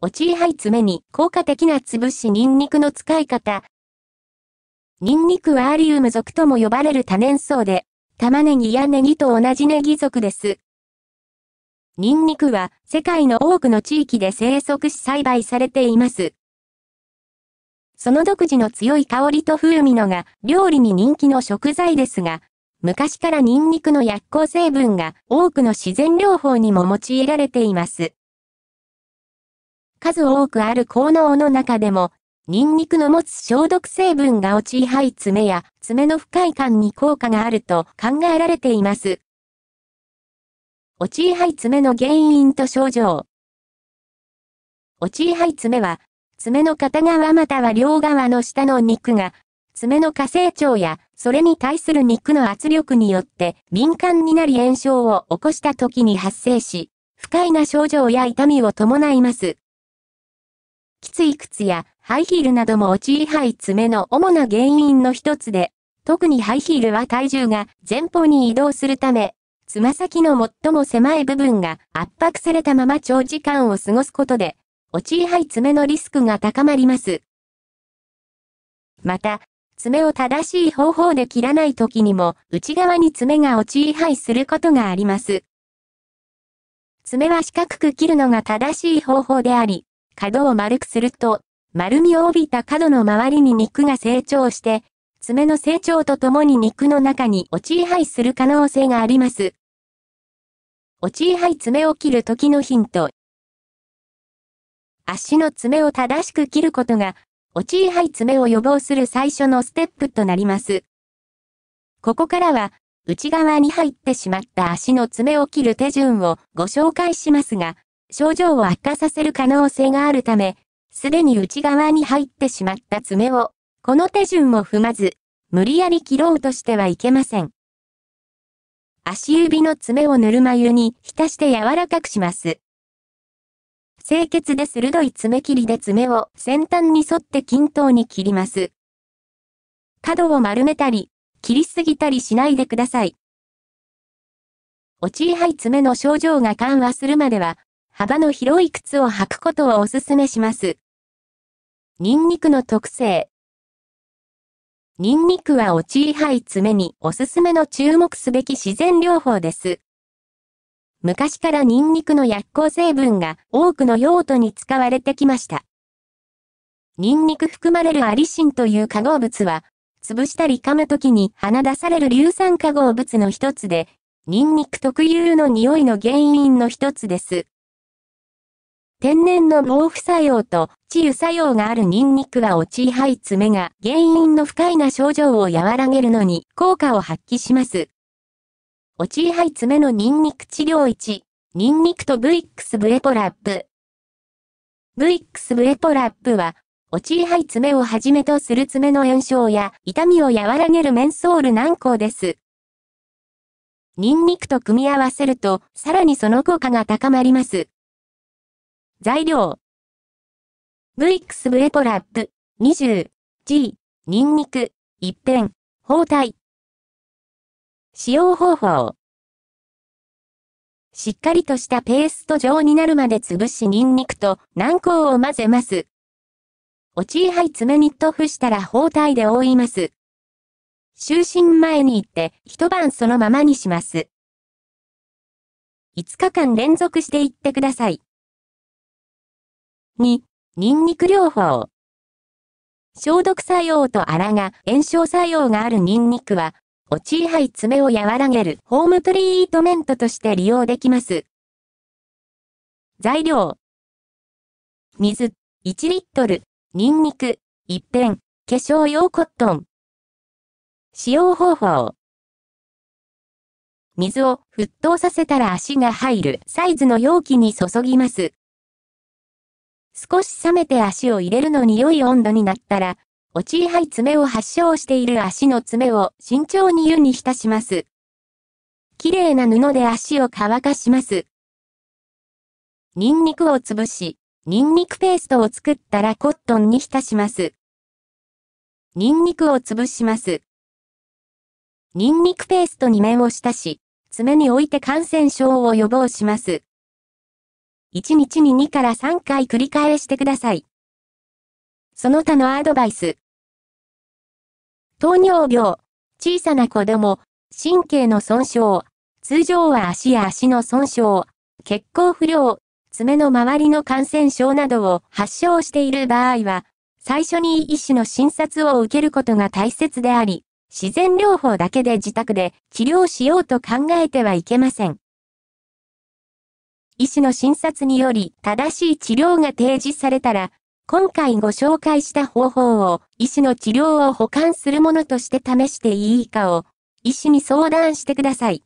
陥りはい爪に効果的な潰しニンニクの使い方。ニンニクはアリウム属とも呼ばれる多年草で、玉ねぎやネギと同じネギ属です。ニンニクは世界の多くの地域で生息し栽培されています。その独自の強い香りと風味のが料理に人気の食材ですが、昔からニンニクの薬効成分が多くの自然療法にも用いられています。数多くある効能の中でも、ニンニクの持つ消毒成分が落ち肺爪や爪の不快感に効果があると考えられています。落ち肺爪の原因と症状。落ち肺爪は、爪の片側または両側の下の肉が、爪の下成長や、それに対する肉の圧力によって敏感になり炎症を起こした時に発生し、不快な症状や痛みを伴います。きつい靴やハイヒールなども落ちり肺爪の主な原因の一つで、特にハイヒールは体重が前方に移動するため、つま先の最も狭い部分が圧迫されたまま長時間を過ごすことで、ちり肺爪のリスクが高まります。また、爪を正しい方法で切らない時にも、内側に爪が落ちり肺することがあります。爪は四角く切るのが正しい方法であり、角を丸くすると、丸みを帯びた角の周りに肉が成長して、爪の成長とともに肉の中に落ち肺する可能性があります。落ちい、爪を切る時のヒント。足の爪を正しく切ることが、落ちい、爪を予防する最初のステップとなります。ここからは、内側に入ってしまった足の爪を切る手順をご紹介しますが、症状を悪化させる可能性があるため、すでに内側に入ってしまった爪を、この手順を踏まず、無理やり切ろうとしてはいけません。足指の爪をぬるま湯に浸して柔らかくします。清潔で鋭い爪切りで爪を先端に沿って均等に切ります。角を丸めたり、切りすぎたりしないでください。落ち入い爪の症状が緩和するまでは、幅の広い靴を履くことをお勧めします。ニンニクの特性。ニンニクは落ち位肺爪におすすめの注目すべき自然療法です。昔からニンニクの薬効成分が多くの用途に使われてきました。ニンニク含まれるアリシンという化合物は、潰したり噛むときに鼻出される硫酸化合物の一つで、ニンニク特有の匂いの原因の一つです。天然の防腐作用と治癒作用があるニンニクは落ち肺爪が原因の不快な症状を和らげるのに効果を発揮します。落ち肺爪のニンニク治療1、ニンニクと VX ブレポラップ。VX ブレポラップは、落ち肺爪をはじめとする爪の炎症や痛みを和らげるメンソール軟膏です。ニンニクと組み合わせると、さらにその効果が高まります。材料。VX ブエポラップ 20G ニンニク一辺包帯。使用方法。しっかりとしたペースト状になるまで潰しニンニクと軟膏を混ぜます。おちいはい爪に塗布したら包帯で覆います。就寝前に行って一晩そのままにします。5日間連続していってください。2、ニンニク療法。消毒作用と粗が炎症作用があるニンニクは、落ち葉い爪を和らげるホームトリートメントとして利用できます。材料。水、1リットル、ニンニク、一片、化粧用コットン。使用方法。水を沸騰させたら足が入るサイズの容器に注ぎます。少し冷めて足を入れるのに良い温度になったら、落ちさい爪を発症している足の爪を慎重に湯に浸します。綺麗な布で足を乾かします。ニンニクを潰し、ニンニクペーストを作ったらコットンに浸します。ニンニクを潰します。ニンニクペーストに面を浸し、爪に置いて感染症を予防します。1日に2から3回繰り返してください。その他のアドバイス。糖尿病、小さな子供、神経の損傷、通常は足や足の損傷、血行不良、爪の周りの感染症などを発症している場合は、最初に医師の診察を受けることが大切であり、自然療法だけで自宅で治療しようと考えてはいけません。医師の診察により正しい治療が提示されたら、今回ご紹介した方法を医師の治療を保管するものとして試していいかを医師に相談してください。